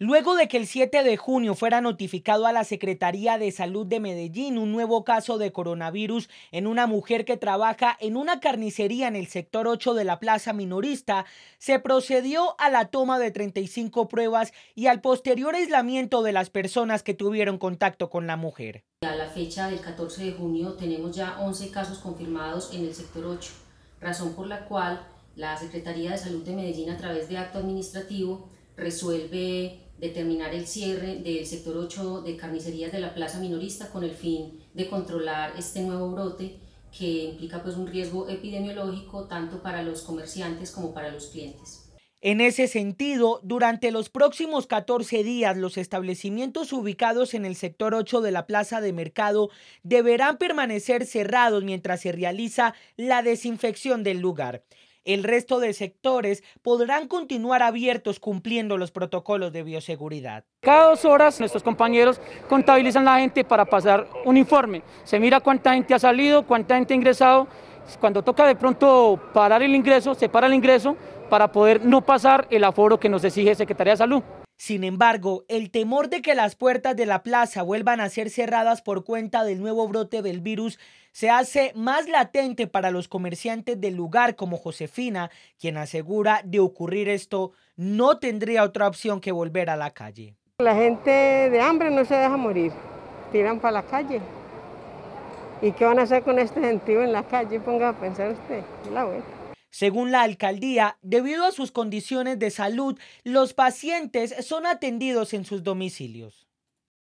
Luego de que el 7 de junio fuera notificado a la Secretaría de Salud de Medellín un nuevo caso de coronavirus en una mujer que trabaja en una carnicería en el sector 8 de la Plaza Minorista, se procedió a la toma de 35 pruebas y al posterior aislamiento de las personas que tuvieron contacto con la mujer. A la fecha del 14 de junio tenemos ya 11 casos confirmados en el sector 8, razón por la cual la Secretaría de Salud de Medellín a través de acto administrativo resuelve determinar el cierre del sector 8 de carnicerías de la plaza minorista con el fin de controlar este nuevo brote que implica pues un riesgo epidemiológico tanto para los comerciantes como para los clientes. En ese sentido, durante los próximos 14 días, los establecimientos ubicados en el sector 8 de la Plaza de Mercado deberán permanecer cerrados mientras se realiza la desinfección del lugar. El resto de sectores podrán continuar abiertos cumpliendo los protocolos de bioseguridad. Cada dos horas nuestros compañeros contabilizan la gente para pasar un informe. Se mira cuánta gente ha salido, cuánta gente ha ingresado pues, cuando toca de pronto parar el ingreso, se para el ingreso para poder no pasar el aforo que nos exige Secretaría de Salud. Sin embargo, el temor de que las puertas de la plaza vuelvan a ser cerradas por cuenta del nuevo brote del virus se hace más latente para los comerciantes del lugar como Josefina, quien asegura de ocurrir esto no tendría otra opción que volver a la calle. La gente de hambre no se deja morir, tiran para la calle. ¿Y qué van a hacer con este gentío en la calle? Ponga a pensar usted, la vuelta. Según la alcaldía, debido a sus condiciones de salud, los pacientes son atendidos en sus domicilios.